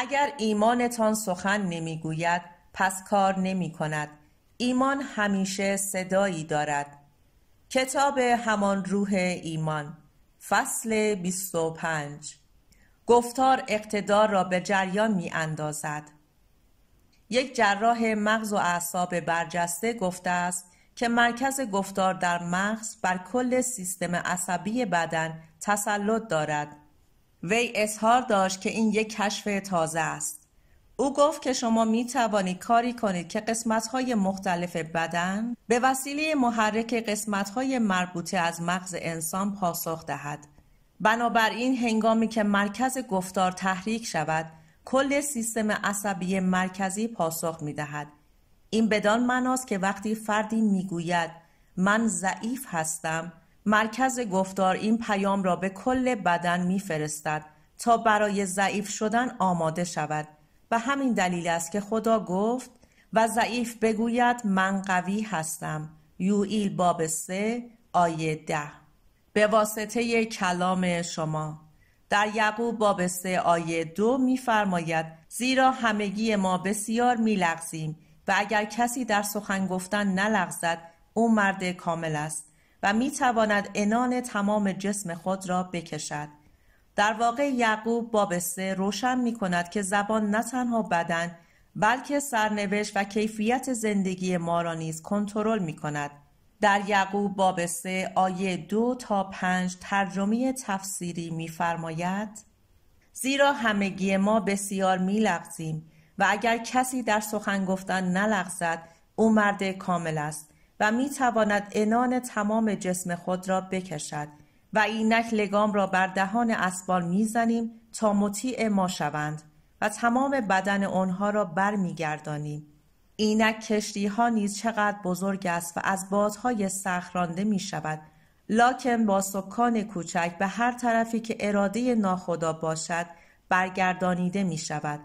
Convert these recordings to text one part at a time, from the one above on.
اگر ایمانتان سخن نمیگوید پس کار نمی کند ایمان همیشه صدایی دارد کتاب همان روح ایمان فصل 25 گفتار اقتدار را به جریان می اندازد یک جراح مغز و اعصاب برجسته گفته است که مرکز گفتار در مغز بر کل سیستم عصبی بدن تسلط دارد وی اظهار داشت که این یک کشف تازه است او گفت که شما می توانید کاری کنید که قسمت های مختلف بدن به وسیله محرک قسمت های مربوطه از مغز انسان پاسخ دهد بنابراین هنگامی که مرکز گفتار تحریک شود کل سیستم عصبی مرکزی پاسخ می دهد. این بدان معناست که وقتی فردی گوید من ضعیف هستم مرکز گفتار این پیام را به کل بدن میفرستد تا برای ضعیف شدن آماده شود و همین دلیل است که خدا گفت و ضعیف بگوید من قوی هستم یوئیل باب سه آیه ده به واسطه کلام شما در یعقوب باب سه آیه دو میفرماید زیرا همگی ما بسیار میلغزیم و اگر کسی در سخن گفتن نلغزد او مرد کامل است و می تواند انان تمام جسم خود را بکشد در واقع یعقوب باب سه روشن می کند که زبان نه تنها بدن بلکه سرنوشت و کیفیت زندگی ما را نیز کنترل می کند در یعقوب باب سه آیه دو تا پنج ترجمه تفسیری میفرماید زیرا همگی ما بسیار لغزیم و اگر کسی در سخن گفتن نلغزد او مرد کامل است و می تواند انان تمام جسم خود را بکشد و اینک لگام را بر دهان اسبال میزنیم تا مطیع ما شوند و تمام بدن آنها را برمیگردانیم اینک کشتی ها نیز چقدر بزرگ است و از بادهای سخت می شود لاکن با سکان کوچک به هر طرفی که اراده ناخدا باشد برگردانیده می شود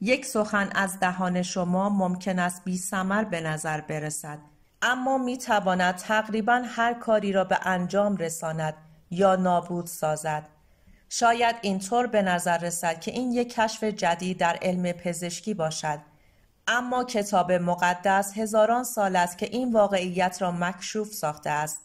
یک سخن از دهان شما ممکن است بی سمر به نظر برسد اما می تواند تقریبا هر کاری را به انجام رساند یا نابود سازد. شاید اینطور به نظر رسد که این یک کشف جدید در علم پزشکی باشد. اما کتاب مقدس هزاران سال است که این واقعیت را مکشوف ساخته است.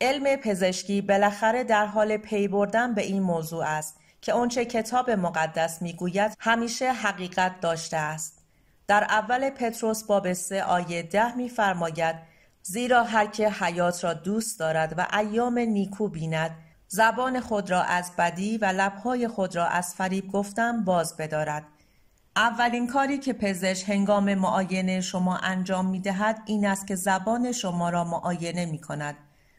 علم پزشکی بالاخره در حال پی بردن به این موضوع است که آنچه کتاب مقدس میگوید همیشه حقیقت داشته است. در اول پتروس باب 3 آیه 10 میفرماید زیرا هر که حیات را دوست دارد و ایام نیکو بیند زبان خود را از بدی و لبهای خود را از فریب گفتن باز بدارد اولین کاری که پزشک هنگام معاینه شما انجام می دهد این است که زبان شما را معاینه می کند.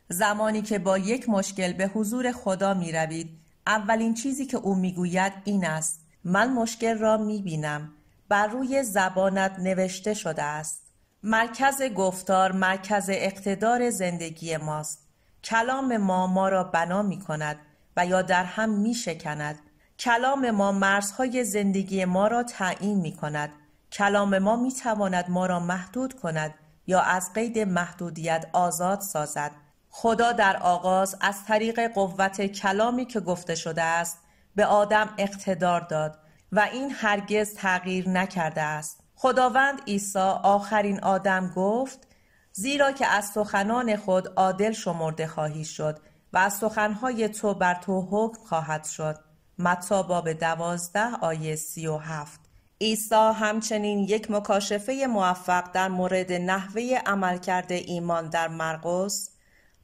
زمانی که با یک مشکل به حضور خدا می روید، اولین چیزی که او می گوید این است. من مشکل را می بینم. بر روی زبانت نوشته شده است مرکز گفتار مرکز اقتدار زندگی ماست کلام ما ما را بنا می کند و یا در هم می شکند کلام ما مرزهای زندگی ما را تعیین می کند کلام ما می تواند ما را محدود کند یا از قید محدودیت آزاد سازد خدا در آغاز از طریق قوت کلامی که گفته شده است به آدم اقتدار داد و این هرگز تغییر نکرده است خداوند عیسی آخرین آدم گفت زیرا که از سخنان خود عادل شمرده خواهی شد و از سخنهای تو بر تو حکم خواهد شد متا باب دوازده آیه سی و هفت عیسی همچنین یک مکاشفه موفق در مورد نحوه عملکرد ایمان در مرقس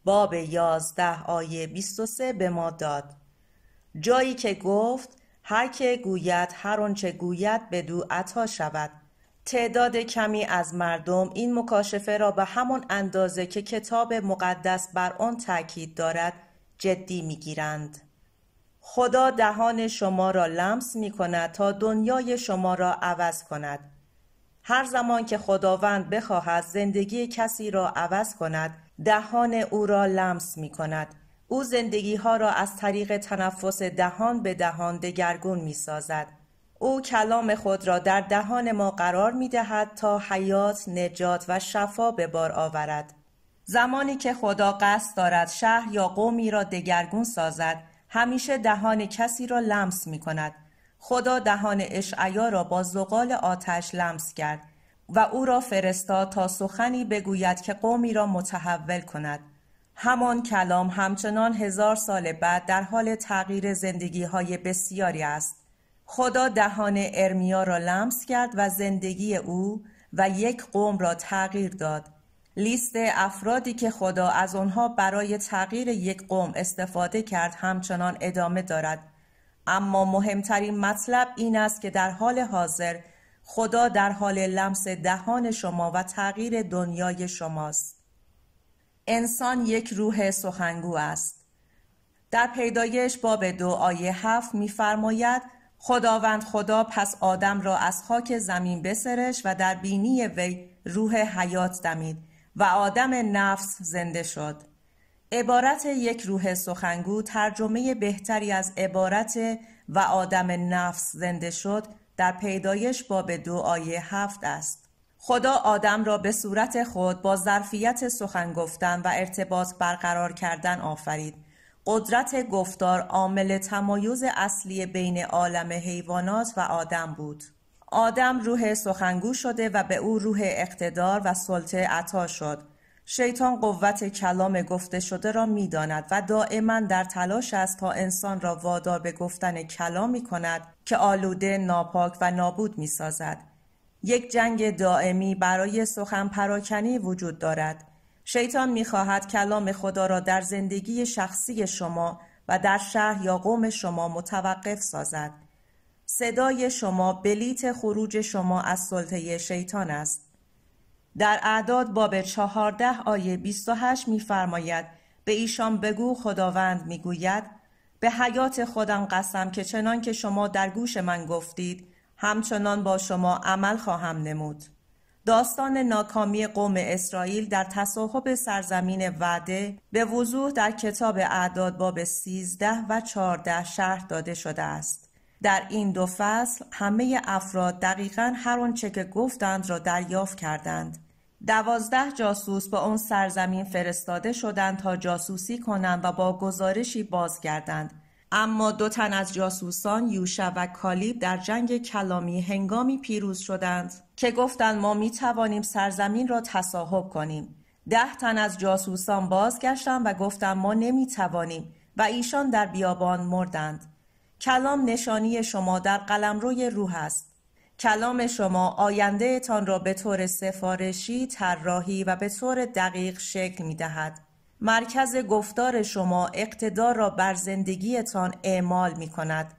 باب یازده آیه 23 به ما داد جایی که گفت هر که گوید هر آنچه گوید دو عطا شود تعداد کمی از مردم این مکاشفه را به همان اندازه که کتاب مقدس بر آن تاکید دارد جدی میگیرند خدا دهان شما را لمس می کند تا دنیای شما را عوض کند هر زمان که خداوند بخواهد زندگی کسی را عوض کند دهان او را لمس می کند او زندگی ها را از طریق تنفس دهان به دهان دگرگون می سازد. او کلام خود را در دهان ما قرار می دهد تا حیات، نجات و شفا به بار آورد. زمانی که خدا قصد دارد شهر یا قومی را دگرگون سازد، همیشه دهان کسی را لمس می کند. خدا دهان اشعیا را با زغال آتش لمس کرد و او را فرستاد تا سخنی بگوید که قومی را متحول کند. همان کلام همچنان هزار سال بعد در حال تغییر زندگی های بسیاری است. خدا دهان ارمیا را لمس کرد و زندگی او و یک قوم را تغییر داد. لیست افرادی که خدا از آنها برای تغییر یک قوم استفاده کرد همچنان ادامه دارد. اما مهمترین مطلب این است که در حال حاضر خدا در حال لمس دهان شما و تغییر دنیای شماست. انسان یک روح سخنگو است در پیدایش باب دو آیه هفت میفرماید خداوند خدا پس آدم را از خاک زمین بسرش و در بینی وی روح حیات دمید و آدم نفس زنده شد عبارت یک روح سخنگو ترجمه بهتری از عبارت و آدم نفس زنده شد در پیدایش باب دو آیه هفت است خدا آدم را به صورت خود با ظرفیت سخن گفتن و ارتباط برقرار کردن آفرید. قدرت گفتار عامل تمایز اصلی بین عالم حیوانات و آدم بود. آدم روح سخنگو شده و به او روح اقتدار و سلطه عطا شد. شیطان قوت کلام گفته شده را داند و دائما در تلاش است تا انسان را وادار به گفتن کلامی کند که آلوده، ناپاک و نابود می سازد. یک جنگ دائمی برای سخن پراکنی وجود دارد. شیطان میخواهد کلام خدا را در زندگی شخصی شما و در شهر یا قوم شما متوقف سازد. صدای شما بلیت خروج شما از سلطه شیطان است. در اعداد باب چهارده آیه 28 میفرماید به ایشان بگو خداوند میگوید به حیات خودم قسم که چنان که شما در گوش من گفتید همچنان با شما عمل خواهم نمود داستان ناکامی قوم اسرائیل در تصاحب سرزمین وعده به وضوح در کتاب اعداد باب 13 و 14 شرح داده شده است در این دو فصل همه افراد دقیقا هر آنچه که گفتند را دریافت کردند دوازده جاسوس به آن سرزمین فرستاده شدند تا جاسوسی کنند و با گزارشی بازگردند اما دو تن از جاسوسان یوشا و کالیب در جنگ کلامی هنگامی پیروز شدند که گفتند ما می توانیم سرزمین را تصاحب کنیم ده تن از جاسوسان بازگشتند و گفتند ما نمی توانیم و ایشان در بیابان مردند کلام نشانی شما در قلمروی روح است کلام شما آینده تان را به طور سفارشی، طراحی و به طور دقیق شکل می دهد. مرکز گفتار شما اقتدار را بر زندگیتان اعمال می کند.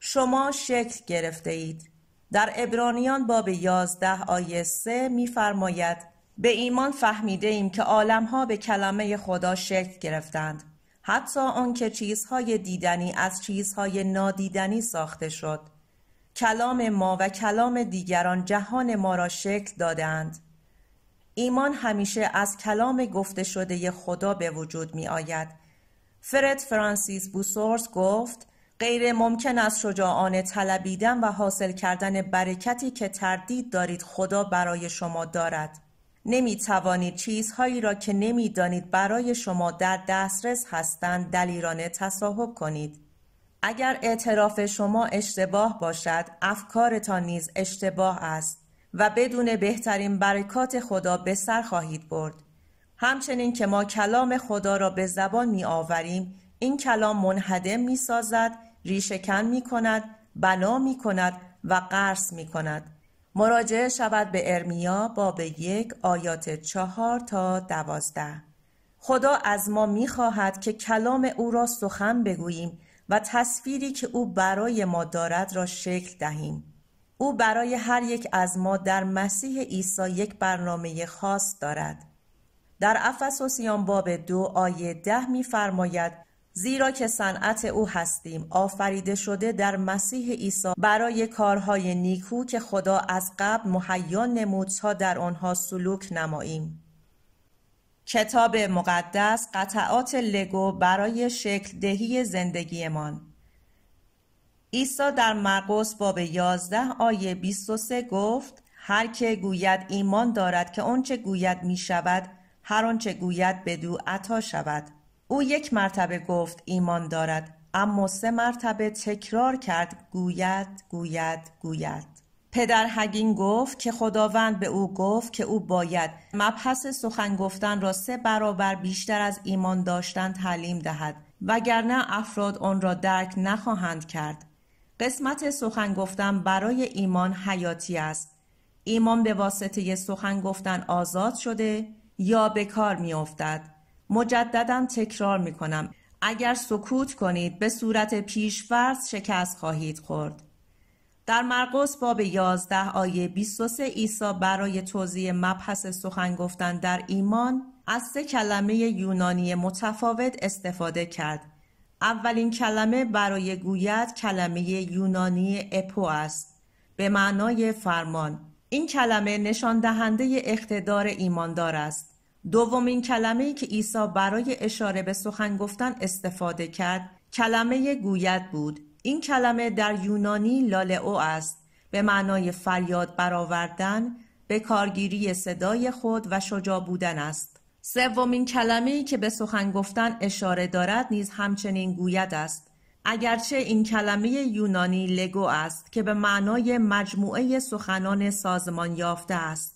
شما شکل گرفته اید. در ابرانیان باب یازده آیه سه میفرماید به ایمان فهمیده ایم که ها به کلمه خدا شکل گرفتند. حتی آنکه چیزهای دیدنی از چیزهای نادیدنی ساخته شد. کلام ما و کلام دیگران جهان ما را شکل دادند. ایمان همیشه از کلام گفته شده خدا به وجود می آید. فرد فرانسیس بوسورس گفت غیر ممکن است شجاعانه طلبیدن و حاصل کردن برکتی که تردید دارید خدا برای شما دارد. نمی توانید چیزهایی را که نمی دانید برای شما در دسترس هستند دلیرانه تصاحب کنید. اگر اعتراف شما اشتباه باشد، افکارتان نیز اشتباه است. و بدون بهترین برکات خدا به سر خواهید برد همچنین که ما کلام خدا را به زبان می آوریم این کلام منهدم می سازد ریشکن می کند بنا می کند و قرص می کند مراجعه شود به ارمیا باب یک آیات چهار تا دوازده خدا از ما می خواهد که کلام او را سخن بگوییم و تصویری که او برای ما دارد را شکل دهیم او برای هر یک از ما در مسیح عیسی یک برنامه خاص دارد. در افسوسیان باب دو آیه ده میفرماید زیرا که صنعت او هستیم آفریده شده در مسیح عیسی برای کارهای نیکو که خدا از قبل مهیا نمود تا در آنها سلوک نماییم کتاب مقدس قطعات لگو برای شکل دهی زندگیمان عیسی در مرقس باب 11 آیه 23 گفت هر که گوید ایمان دارد که آنچه گوید می شود هر آنچه گوید بدو عطا شود او یک مرتبه گفت ایمان دارد اما سه مرتبه تکرار کرد گوید گوید گوید پدر هگین گفت که خداوند به او گفت که او باید مبحث سخن گفتن را سه برابر بیشتر از ایمان داشتن تعلیم دهد وگرنه افراد آن را درک نخواهند کرد قسمت سخن گفتن برای ایمان حیاتی است ایمان به واسطه سخن گفتن آزاد شده یا به کار می افتد تکرار می کنم اگر سکوت کنید به صورت پیشفرض شکست خواهید خورد در مرقس باب 11 آیه 23 عیسی برای توضیح مبحث سخن گفتن در ایمان از سه کلمه یونانی متفاوت استفاده کرد اولین کلمه برای گوید کلمه یونانی اپو است به معنای فرمان این کلمه نشان دهنده اقتدار ایماندار است دومین کلمه‌ای که عیسی برای اشاره به سخن گفتن استفاده کرد کلمه گوید بود این کلمه در یونانی لالئو است به معنای فریاد برآوردن به کارگیری صدای خود و شجاع بودن است سومین کلمه‌ای که به سخن گفتن اشاره دارد نیز همچنین گوید است اگرچه این کلمه یونانی لگو است که به معنای مجموعه سخنان سازمان یافته است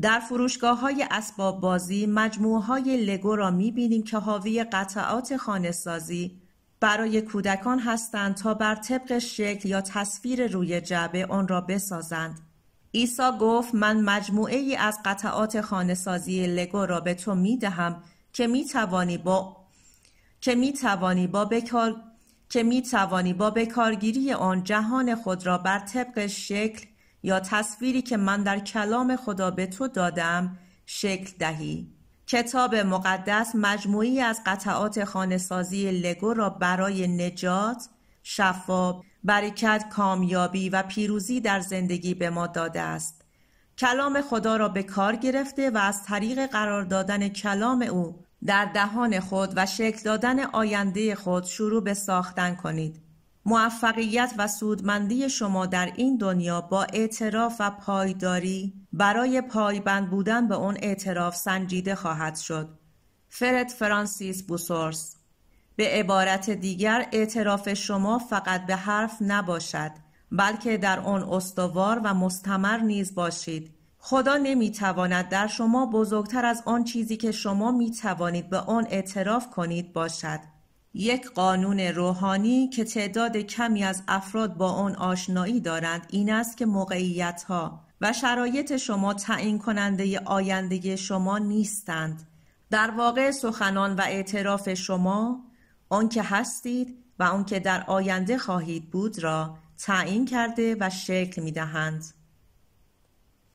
در فروشگاه های اسباب بازی مجموعه های لگو را می بینیم که حاوی قطعات خانه سازی برای کودکان هستند تا بر طبق شکل یا تصویر روی جعبه آن را بسازند ایسا گفت من مجموعه ای از قطعات خانهسازی لگو را به تو می دهم که می توانی با که می با بکار که می توانی با بکارگیری آن جهان خود را بر طبق شکل یا تصویری که من در کلام خدا به تو دادم شکل دهی کتاب مقدس مجموعی از قطعات خانهسازی لگو را برای نجات، شفاب، برکت کامیابی و پیروزی در زندگی به ما داده است کلام خدا را به کار گرفته و از طریق قرار دادن کلام او در دهان خود و شکل دادن آینده خود شروع به ساختن کنید موفقیت و سودمندی شما در این دنیا با اعتراف و پایداری برای پایبند بودن به اون اعتراف سنجیده خواهد شد. فرد فرانسیس بوسورس به عبارت دیگر اعتراف شما فقط به حرف نباشد بلکه در آن استوار و مستمر نیز باشید خدا نمیتواند در شما بزرگتر از آن چیزی که شما می توانید به آن اعتراف کنید باشد یک قانون روحانی که تعداد کمی از افراد با آن آشنایی دارند این است که موقعیت ها و شرایط شما تعیین کننده آینده شما نیستند در واقع سخنان و اعتراف شما که هستید و آنکه در آینده خواهید بود را تعیین کرده و شکل می دهند.